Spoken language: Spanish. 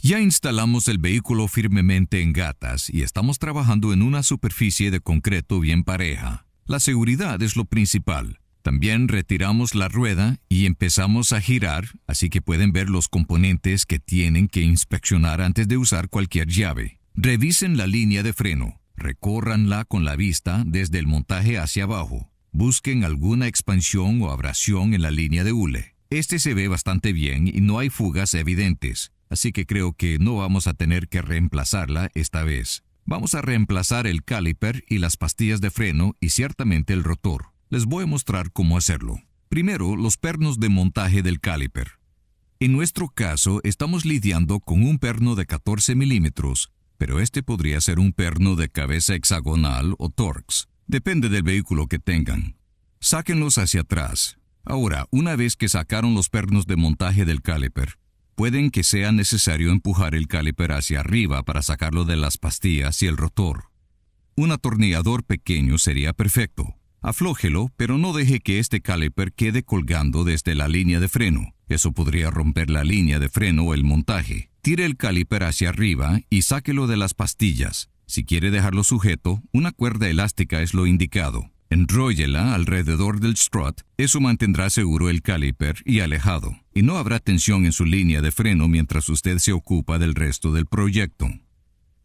Ya instalamos el vehículo firmemente en gatas y estamos trabajando en una superficie de concreto bien pareja. La seguridad es lo principal. También retiramos la rueda y empezamos a girar, así que pueden ver los componentes que tienen que inspeccionar antes de usar cualquier llave. Revisen la línea de freno, recórranla con la vista desde el montaje hacia abajo. Busquen alguna expansión o abrasión en la línea de hule. Este se ve bastante bien y no hay fugas evidentes así que creo que no vamos a tener que reemplazarla esta vez. Vamos a reemplazar el caliper y las pastillas de freno y ciertamente el rotor. Les voy a mostrar cómo hacerlo. Primero, los pernos de montaje del caliper. En nuestro caso, estamos lidiando con un perno de 14 milímetros, pero este podría ser un perno de cabeza hexagonal o Torx. Depende del vehículo que tengan. Sáquenlos hacia atrás. Ahora, una vez que sacaron los pernos de montaje del caliper, pueden que sea necesario empujar el caliper hacia arriba para sacarlo de las pastillas y el rotor. Un atornillador pequeño sería perfecto. Aflójelo, pero no deje que este caliper quede colgando desde la línea de freno. Eso podría romper la línea de freno o el montaje. Tire el caliper hacia arriba y sáquelo de las pastillas. Si quiere dejarlo sujeto, una cuerda elástica es lo indicado. Enróllela alrededor del strut, eso mantendrá seguro el caliper y alejado, y no habrá tensión en su línea de freno mientras usted se ocupa del resto del proyecto.